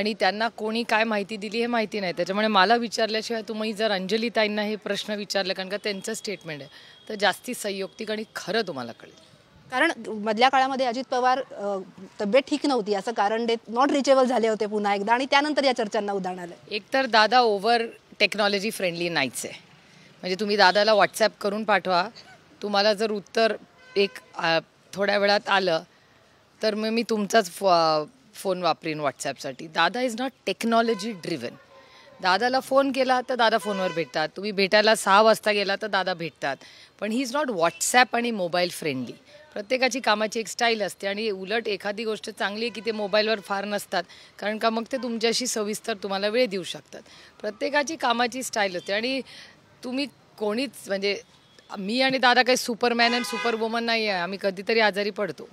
आणि त्यांना कोणी काय माहिती दिली हे माहिती नाही त्याच्यामुळे मला विचारल्याशिवाय तुम्ही जर ताईंना हे प्रश्न विचारले कारण का त्यांचं स्टेटमेंट आहे तर जास्ती संयुक्तिक आणि खरं तुम्हाला कळेल कारण मधल्या काळामध्ये अजित पवार तब्येत ठीक नव्हती असं कारण देत नॉट रिचेबल झाले होते पुन्हा एकदा आणि त्यानंतर या चर्चांना उदाहरण आलं एकतर दादा ओव्हर टेक्नॉलॉजी फ्रेंडली नाहीच आहे म्हणजे तुम्ही दादाला व्हॉट्सॲप करून पाठवा तुम्हाला जर उत्तर एक थोड्या वेळात आलं तर मग मी तुमचाच फोन वापरीन व्हॉट्सॲपसाठी दादा इज नॉट टेक्नॉलॉजी ड्रिव्हन दादाला फोन केला तर दादा फोनवर भेटतात तुम्ही भेटायला सहा वाजता गेला तर दादा भेटतात पण ही इज नॉट व्हॉट्सॲप आणि मोबाईल फ्रेंडली प्रत्येकाची कामाची एक स्टाईल असते आणि उलट एखादी गोष्ट चांगली आहे की ते मोबाईलवर फार नसतात कारण का मग ते तुमच्याशी सविस्तर तुम्हाला वेळ देऊ शकतात प्रत्येकाची कामाची स्टाईल असते आणि तुम्ही कोणीच म्हणजे मी आणि दादा काही सुपरमॅन आणि सुपर वुमन नाही आहे आम्ही कधीतरी आजारी पडतो